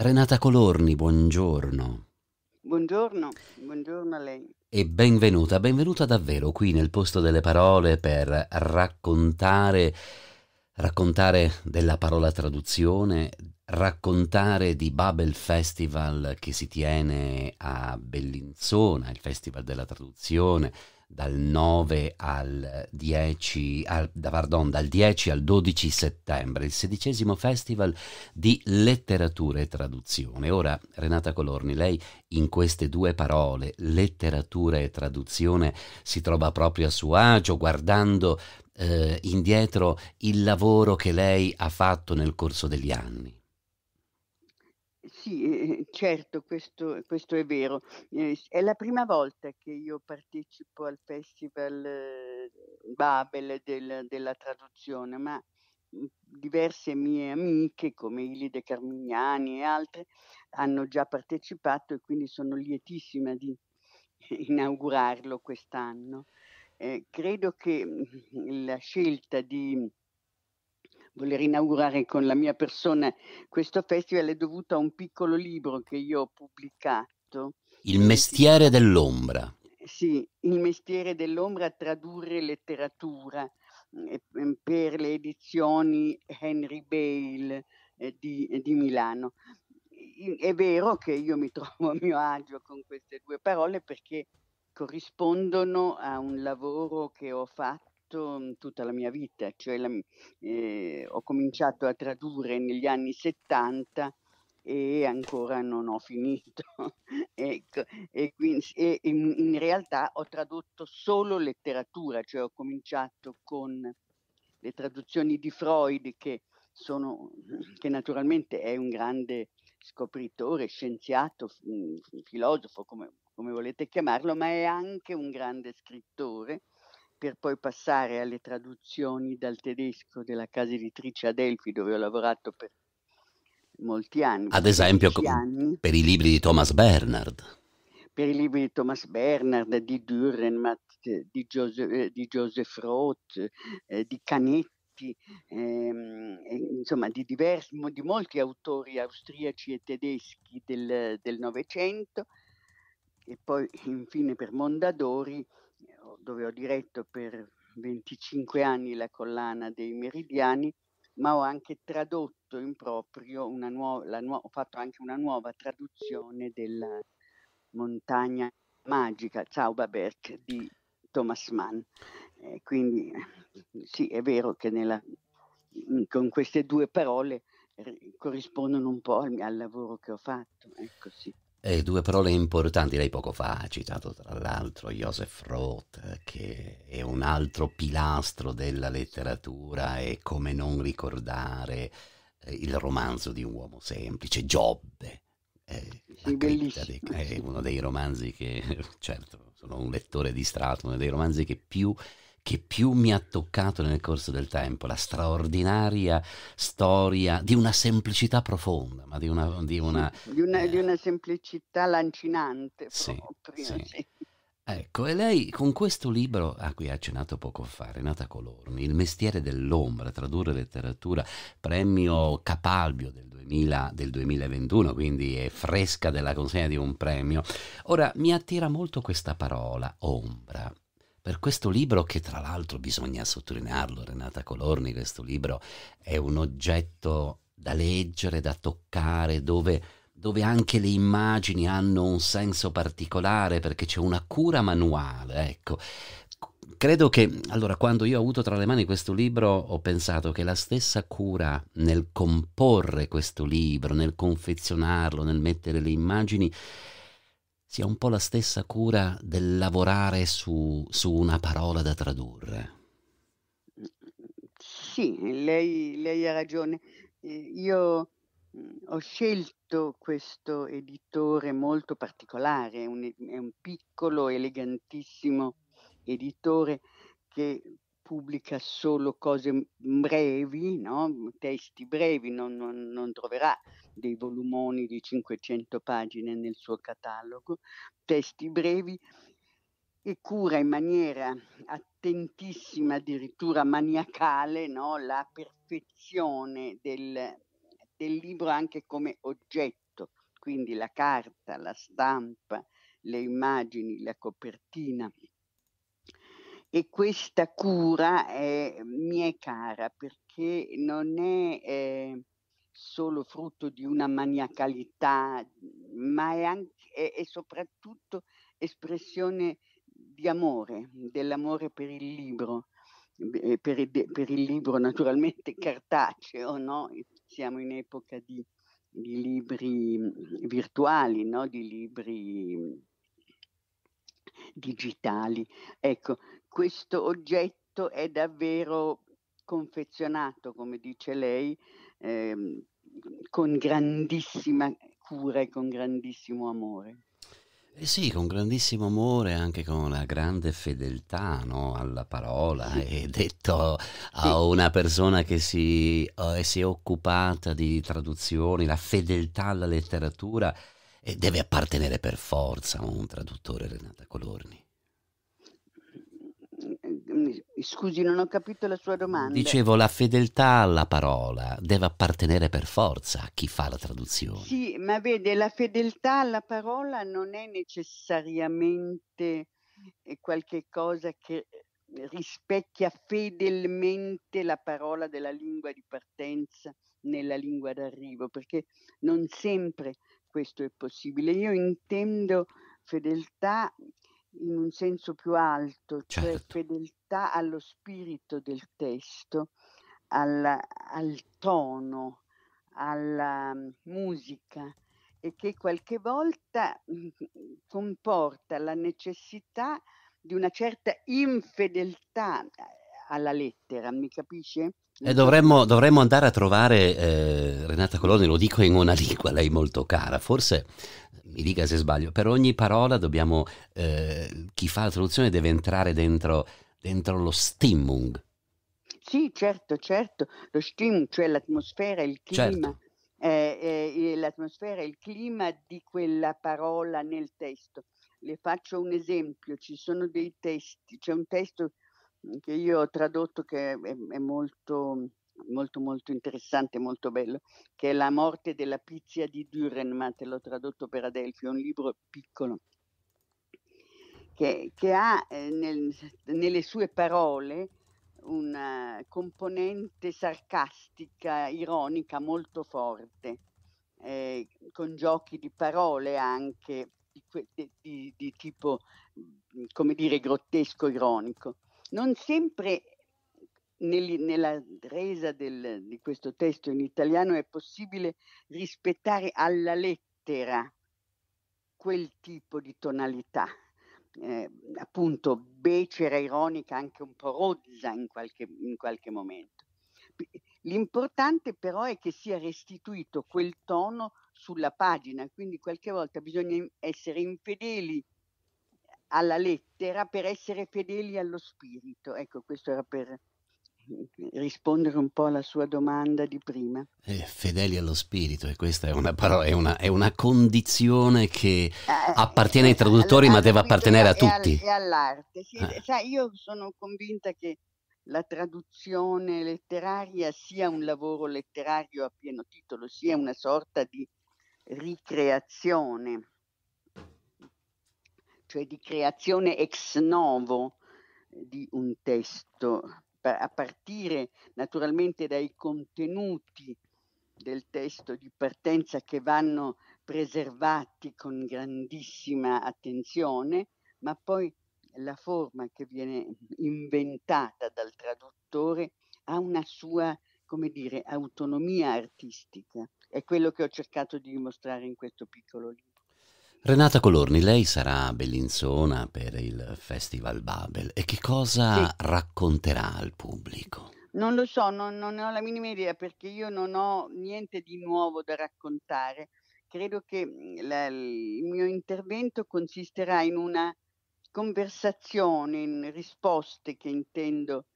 Renata Colorni, buongiorno. Buongiorno, buongiorno a lei. E benvenuta, benvenuta davvero qui nel posto delle parole per raccontare, raccontare della parola traduzione, raccontare di Babel Festival che si tiene a Bellinzona, il Festival della traduzione, dal 9 al 10, al, da, pardon, dal 10 al 12 settembre, il sedicesimo festival di letteratura e traduzione. Ora, Renata Colorni, lei in queste due parole, letteratura e traduzione, si trova proprio a suo agio, guardando eh, indietro il lavoro che lei ha fatto nel corso degli anni. Sì, eh, eh, certo, questo, questo è vero. Eh, è la prima volta che io partecipo al Festival Babel del, della traduzione, ma mm, diverse mie amiche come Ilide Carmignani e altre hanno già partecipato e quindi sono lietissima di inaugurarlo quest'anno. Eh, credo che mm, la scelta di voler inaugurare con la mia persona questo festival è dovuto a un piccolo libro che io ho pubblicato. Il mestiere dell'ombra. Sì, il mestiere dell'ombra tradurre letteratura mm, mm, per le edizioni Henry Bale eh, di, eh, di Milano. È vero che io mi trovo a mio agio con queste due parole perché corrispondono a un lavoro che ho fatto fatto mhmm, tutta la mia vita, cioè la, eh, ho cominciato a tradurre negli anni 70 e ancora non ho finito. ecco, e quindi, e in, in, realtà ho tradotto solo letteratura, cioè ho cominciato con le traduzioni di Freud che, sono, che naturalmente è un grande scopritore, scienziato, mhmm, filosofo, come, come volete chiamarlo, ma è anche un grande scrittore per poi passare alle traduzioni dal tedesco della casa editrice Adelphi dove ho lavorato per molti anni. Ad esempio anni. per i libri di Thomas Bernard. Per i libri di Thomas Bernard, di Dürrenmatt, di, Jose- eh, di Joseph Roth, eh, di Canetti. Ehm, insomma, di, diversi, di molti autori austriaci e tedeschi del Novecento, e poi infine per Mondadori dove ho diretto per 25 anni la collana dei meridiani, ma ho anche tradotto in proprio una nuova, nu- ho fatto anche una nuova traduzione della montagna magica, Zauberberg di Thomas Mann. Eh, quindi sì, è vero che nella, con queste due parole corrispondono un po' al, al lavoro che ho fatto. Ecco, sì. E due parole importanti, lei poco fa ha citato tra l'altro Joseph Roth, che è un altro pilastro della letteratura e come non ricordare eh, il romanzo di un uomo semplice, Giobbe. Eh, sì, è uno dei romanzi che, certo, sono un lettore distratto, uno dei romanzi che più che più mi ha toccato nel corso del tempo, la straordinaria storia di una semplicità profonda, ma di una... Di una, di una, eh, di una semplicità lancinante sì, proprio. Sì. Sì. Ecco, e lei con questo libro a cui ha accennato poco fa, Renata Colorni, Il mestiere dell'ombra, tradurre letteratura, premio Capalbio del, 2000, del 2021, quindi è fresca della consegna di un premio. Ora, mi attira molto questa parola, ombra per questo libro che tra l'altro bisogna sottolinearlo, Renata Colorni, questo libro è un oggetto da leggere, da toccare, dove, dove anche le immagini hanno un senso particolare perché c'è una cura manuale, ecco. Credo che, allora, quando io ho avuto tra le mani questo libro, ho pensato che la stessa cura nel comporre questo libro, nel confezionarlo, nel mettere le immagini, sia un po' la stessa cura del lavorare su, su una parola da tradurre. Sì, lei, lei ha ragione. Eh, io mm, ho scelto questo editore molto particolare, un, è un piccolo, elegantissimo editore che pubblica solo cose mhmm, brevi, no? Mhmm, testi brevi, non, non, non, troverà dei volumoni di 500 pagine nel suo catalogo, testi brevi e cura in maniera attentissima, addirittura maniacale, no? la perfezione del, del libro anche come oggetto, quindi la carta, la stampa, le immagini, la copertina e questa cura eh, mi è cara perché non è eh, solo frutto di una maniacalità, ma è, anche, è, è soprattutto espressione di amore, dell'amore per il libro. Eh, per il, per il, libro naturalmente cartaceo, no? siamo in epoca di, di libri mm, virtuali, no? di libri mm, digitali. Ecco, questo oggetto è davvero confezionato, come dice lei, ehm, con grandissima cura e con grandissimo amore. Eh sì, con grandissimo amore, anche con una grande fedeltà no, alla parola e detto a una persona che si, eh, si, è occupata di traduzioni, la fedeltà alla letteratura eh, deve appartenere per forza a un traduttore Renata Colorni. Scusi, non ho capito la sua domanda. Dicevo, la fedeltà alla parola deve appartenere per forza a chi fa la traduzione. Sì, ma vede, la fedeltà alla parola non è necessariamente eh, qualche cosa che eh, rispecchia fedelmente la parola della lingua di partenza nella lingua d'arrivo, perché non sempre questo è possibile. Io intendo fedeltà in un senso più alto, cioè certo. fedeltà realtà allo spirito del testo, al, al tono, alla mm, musica e che qualche volta mm, comporta la necessità di una certa infedeltà eh, alla lettera, mi capisce? E dovremmo, dovremmo, andare a trovare eh, Renata Coloni, lo dico in una lingua, lei molto cara, forse eh, mi dica se sbaglio, per ogni parola dobbiamo, eh, chi fa la traduzione deve entrare dentro dentro lo Stimmung. Sì, certo, certo, lo Stimmung, cioè l'atmosfera, il clima. Certo. Eh, eh, l'atmosfera, il clima di quella parola nel testo. Le faccio un esempio, ci sono dei testi, c'è un testo che io ho tradotto che è, è molto, molto, molto interessante, molto bello, che è La morte della pizia di Dürrenmatt, l'ho tradotto per Adelphi, è un libro piccolo che, che ha eh, nel, nelle sue parole una componente sarcastica, ironica molto forte, eh, con giochi di parole anche di, di, di, tipo, mm, come dire, grottesco, ironico. Non sempre nel, nella resa del, di questo testo in italiano è possibile rispettare alla lettera quel tipo di tonalità eh, appunto becera, ironica, anche un po' rozza in qualche, in qualche momento. L'importante però è che sia restituito quel tono sulla pagina, quindi qualche volta bisogna essere infedeli alla lettera per essere fedeli allo spirito. Ecco, questo era per rispondere un po' alla sua domanda di prima. Eh, fedeli allo spirito, e questa è una, parola, è una, è una condizione che eh, appartiene ai eh, traduttori, ma deve appartenere a tutti. e all'arte. Sì, ah. Eh. sai, cioè, io sono convinta che la traduzione letteraria sia un lavoro letterario a pieno titolo, sia una sorta di ricreazione, cioè di creazione ex novo di un testo a partire naturalmente dai contenuti del testo di partenza che vanno preservati con grandissima attenzione, ma poi la forma che viene inventata dal traduttore ha una sua, come dire, autonomia artistica. È quello che ho cercato di dimostrare in questo piccolo libro. Renata Colorni, lei sarà a Bellinzona per il Festival Babel e che cosa sì. racconterà al pubblico? Non lo so, non, non, ne ho la minima idea perché io non ho niente di nuovo da raccontare. Credo che mm, la, il mio intervento consisterà in una conversazione, in risposte che intendo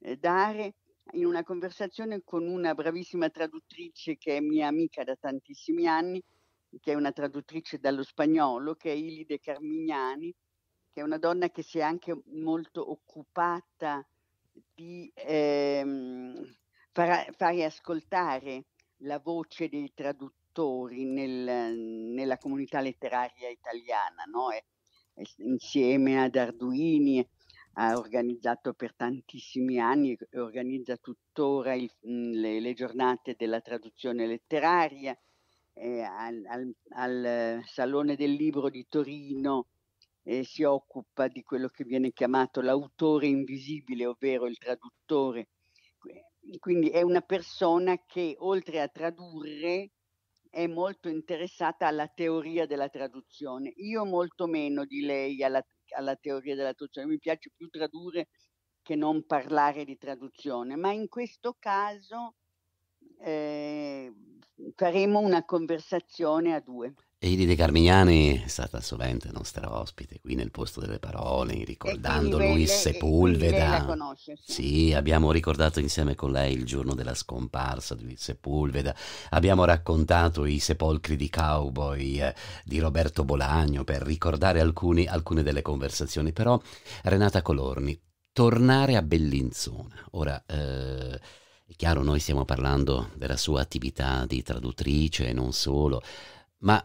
eh, dare, in una conversazione con una bravissima traduttrice che è mia amica da tantissimi anni, che è una traduttrice dallo spagnolo, che è Ilide Carmignani, che è una donna che si è anche molto occupata di ehm, far, fare ascoltare la voce dei traduttori nel, nella comunità letteraria italiana, no? è, è, insieme ad Arduini ha organizzato per tantissimi anni e organizza tuttora il, mhmm, le, le giornate della traduzione letteraria eh, al, al, al, eh, Salone del Libro di Torino eh, si occupa di quello che viene chiamato l'autore invisibile, ovvero il traduttore. Quindi è una persona che oltre a tradurre è molto interessata alla teoria della traduzione. Io molto meno di lei alla, alla teoria della traduzione, mi piace più tradurre che non parlare di traduzione, ma in questo caso eh, faremo una conversazione a due. Iride Carmignani è stata sovente nostra ospite qui nel posto delle parole, ricordando lei, Luis Sepulveda. Lei la conosce, sì. sì, abbiamo ricordato insieme con lei il giorno della scomparsa di Luis Sepulveda, abbiamo raccontato i sepolcri di cowboy eh, di Roberto Bolagno per ricordare alcuni, alcune delle conversazioni. Però, Renata Colorni, tornare a Bellinzona. Ora, eh, è chiaro, noi stiamo parlando della sua attività di traduttrice e non solo, ma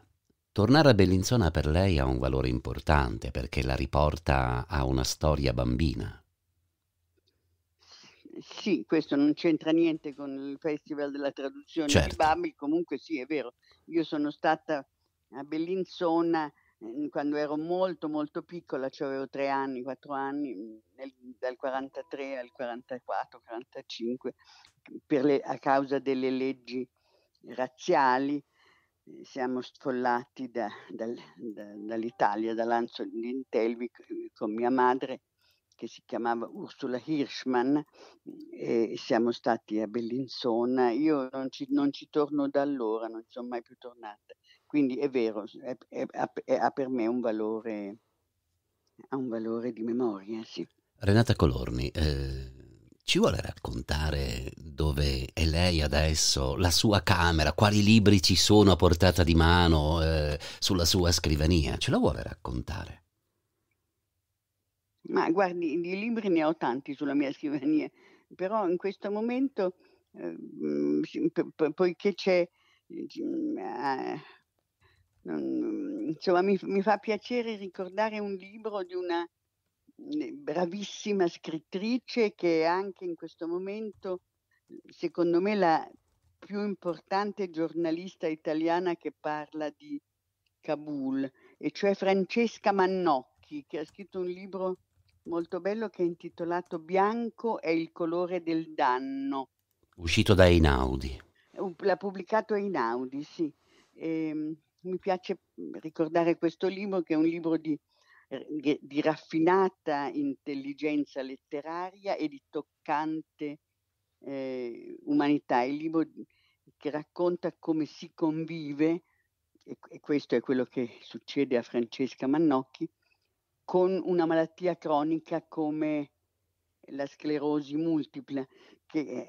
tornare a Bellinzona per lei ha un valore importante perché la riporta a una storia bambina. Sì, questo non c'entra niente con il Festival della Traduzione certo. di Babel, comunque sì, è vero. Io sono stata a Bellinzona Mhmm, mhmm, quando ero molto molto piccola, cioè avevo tre anni, quattro anni, mhmm, nel, dal 43 al 44, 45, le, a causa delle leggi razziali, eh, siamo sfollati da, da, da, dall'Italia, dall'Anzolin Telvi eh, con mia madre che si chiamava Ursula Hirschman e siamo stati a Bellinzona. Io non ci, non ci torno da allora, non sono mai più tornata. Quindi è vero, è, è, è, ha per me un valore, ha un valore di memoria, sì. Renata Colorni, eh, ci vuole raccontare dove è lei adesso, la sua camera, quali libri ci sono a portata di mano eh, sulla sua scrivania? Ce la vuole raccontare? Ma guardi, di libri ne ho tanti sulla mia scrivania, però in questo momento, eh, mm, poiché c'è, eh, insomma, mi, mi fa piacere ricordare un libro di una bravissima scrittrice che è anche in questo momento, secondo me, la più importante giornalista italiana che parla di Kabul, e cioè Francesca Mannocchi, che ha scritto un libro molto bello che è intitolato Bianco è il colore del danno. Uscito da Einaudi. L'ha pubblicato Einaudi, sì. E, ehm, mi piace mm, ricordare questo libro che è un libro di, di raffinata intelligenza letteraria e di toccante eh, umanità. È un libro che racconta come si convive, e, e questo è quello che succede a Francesca Mannocchi, con una malattia cronica come la sclerosi multipla, che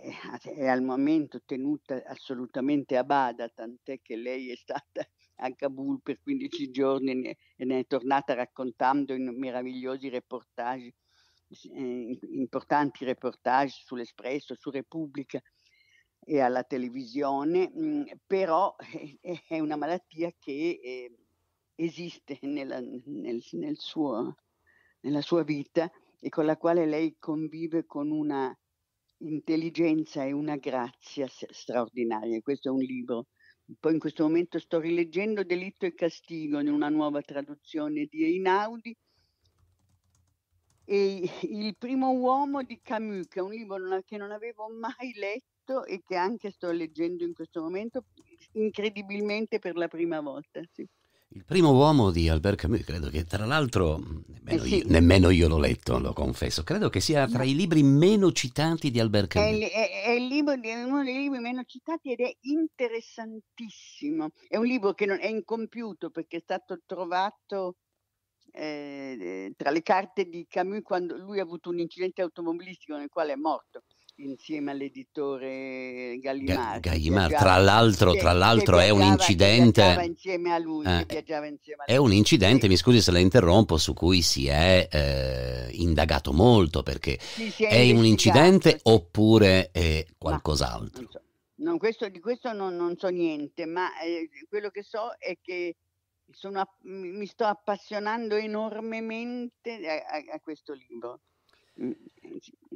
è al momento tenuta assolutamente a bada, tant'è che lei è stata a Kabul per 15 giorni e ne è tornata raccontando in meravigliosi reportage, eh, importanti reportage sull'Espresso, su Repubblica e alla televisione, mh, mm, però eh, è una malattia che eh, esiste nella, nel, nel suo, nella sua vita e con la quale lei convive con una intelligenza e una grazia straordinaria. Questo è un libro poi in questo momento sto rileggendo Delitto e Castigo in una nuova traduzione di Einaudi, e Il primo uomo di Camus, che è un libro che non avevo mai letto e che anche sto leggendo in questo momento, incredibilmente per la prima volta. Sì. Il primo uomo di Albert Camus, credo che tra l'altro nemmeno, eh sì. io, nemmeno, io, l'ho letto, lo confesso, credo che sia tra i libri meno citati di Albert Camus. È, è, è, libro, è uno dei libri meno citati ed è interessantissimo. È un libro che non, è incompiuto perché è stato trovato eh, tra le carte di Camus quando lui ha avuto un incidente automobilistico nel quale è morto insieme all'editore Gallimard. Gallimard tra l'altro, tra l'altro è un incidente... Viaggiava insieme a lui, eh, viaggiava insieme a lui. È un incidente, sì. mi scusi se la interrompo, su cui si è eh, indagato molto perché è, è un incidente sì. oppure è qualcos'altro? Non so. non, questo, di questo non, non so niente, ma eh, quello che so è che sono, mi sto appassionando enormemente a, a, a questo libro.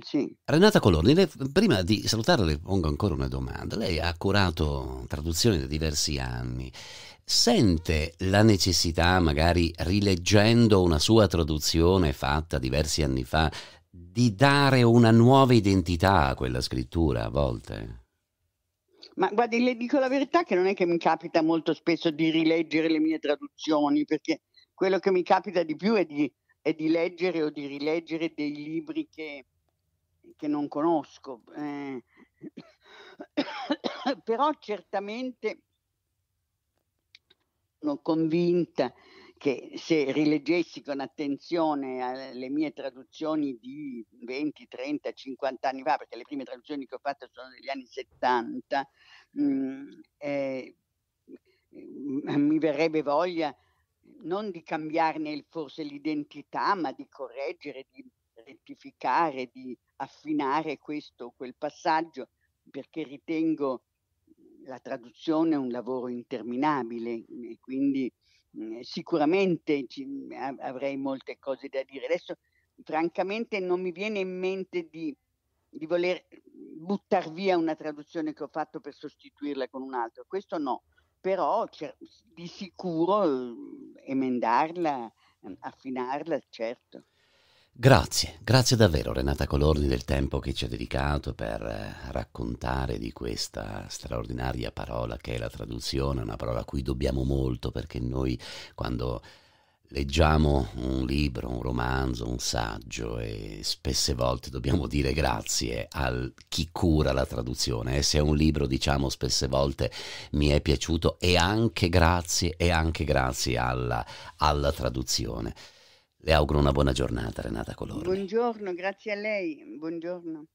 Sì. Renata Colorni, prima di salutarla le pongo ancora una domanda. Lei ha curato traduzioni da diversi anni. Sente la necessità, magari rileggendo una sua traduzione fatta diversi anni fa, di dare una nuova identità a quella scrittura a volte? Ma guardi, le dico la verità che non è che mi capita molto spesso di rileggere le mie traduzioni, perché quello che mi capita di più è di è di leggere o di rileggere dei libri che, che non conosco. Eh, però certamente sono convinta che se rileggessi con attenzione eh, le mie traduzioni di 20, 30, 50 anni fa, perché le prime traduzioni che ho fatto sono degli anni 70, mh, mm, eh, mi verrebbe voglia non di cambiarne forse l'identità, ma di correggere, di rettificare, di affinare questo o quel passaggio, perché ritengo mhmm, la traduzione un lavoro interminabile e quindi eh, sicuramente ci, mhmm, avrei molte cose da dire. Adesso francamente non mi viene in mente di, di voler buttare via una traduzione che ho fatto per sostituirla con un'altra, questo no, però cioè, di sicuro eh, emendarla, ehm, affinarla, certo. Grazie, grazie davvero Renata Colorni del tempo che ci ha dedicato per eh, raccontare di questa straordinaria parola che è la traduzione, una parola a cui dobbiamo molto perché noi quando leggiamo un libro, un romanzo, un saggio e spesse volte dobbiamo dire grazie a chi cura la traduzione. E se un libro, diciamo, spesse volte mi è piaciuto e anche grazie, e anche grazie alla, alla traduzione. Le auguro una buona giornata, Renata Colore. Buongiorno, grazie a lei. Buongiorno.